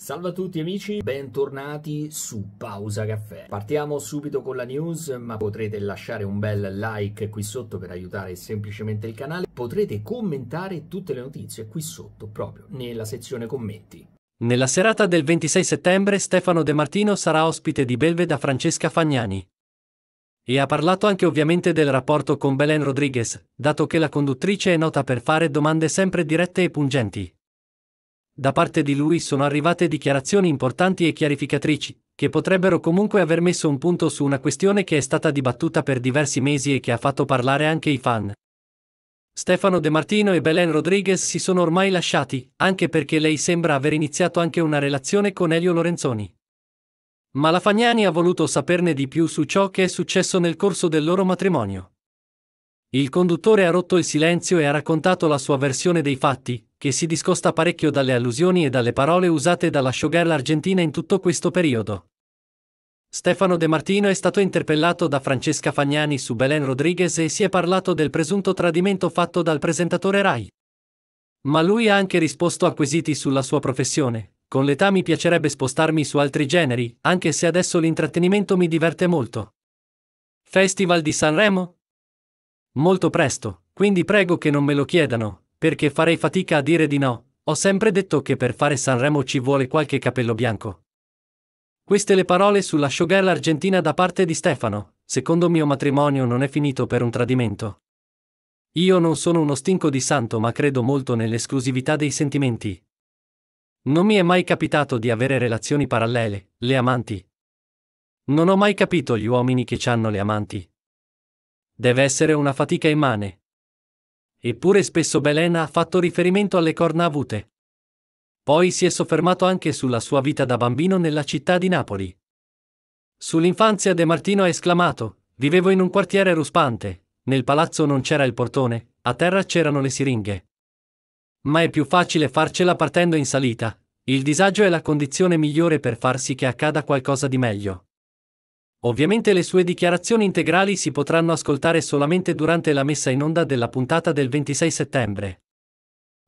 Salve a tutti amici, bentornati su Pausa Caffè. Partiamo subito con la news, ma potrete lasciare un bel like qui sotto per aiutare semplicemente il canale. Potrete commentare tutte le notizie qui sotto, proprio nella sezione commenti. Nella serata del 26 settembre Stefano De Martino sarà ospite di Belve da Francesca Fagnani. E ha parlato anche ovviamente del rapporto con Belen Rodriguez, dato che la conduttrice è nota per fare domande sempre dirette e pungenti da parte di lui sono arrivate dichiarazioni importanti e chiarificatrici, che potrebbero comunque aver messo un punto su una questione che è stata dibattuta per diversi mesi e che ha fatto parlare anche i fan. Stefano De Martino e Belen Rodriguez si sono ormai lasciati, anche perché lei sembra aver iniziato anche una relazione con Elio Lorenzoni. Ma la Fagnani ha voluto saperne di più su ciò che è successo nel corso del loro matrimonio. Il conduttore ha rotto il silenzio e ha raccontato la sua versione dei fatti, che si discosta parecchio dalle allusioni e dalle parole usate dalla showgirl argentina in tutto questo periodo. Stefano De Martino è stato interpellato da Francesca Fagnani su Belen Rodriguez e si è parlato del presunto tradimento fatto dal presentatore Rai. Ma lui ha anche risposto a quesiti sulla sua professione. Con l'età mi piacerebbe spostarmi su altri generi, anche se adesso l'intrattenimento mi diverte molto. Festival di Sanremo? Molto presto, quindi prego che non me lo chiedano, perché farei fatica a dire di no, ho sempre detto che per fare Sanremo ci vuole qualche capello bianco. Queste le parole sulla showgirl argentina da parte di Stefano, secondo mio matrimonio non è finito per un tradimento. Io non sono uno stinco di santo ma credo molto nell'esclusività dei sentimenti. Non mi è mai capitato di avere relazioni parallele, le amanti. Non ho mai capito gli uomini che hanno le amanti. Deve essere una fatica immane. Eppure spesso Belena ha fatto riferimento alle corna avute. Poi si è soffermato anche sulla sua vita da bambino nella città di Napoli. Sull'infanzia De Martino ha esclamato: Vivevo in un quartiere ruspante, nel palazzo non c'era il portone, a terra c'erano le siringhe. Ma è più facile farcela partendo in salita, il disagio è la condizione migliore per far sì che accada qualcosa di meglio. Ovviamente le sue dichiarazioni integrali si potranno ascoltare solamente durante la messa in onda della puntata del 26 settembre.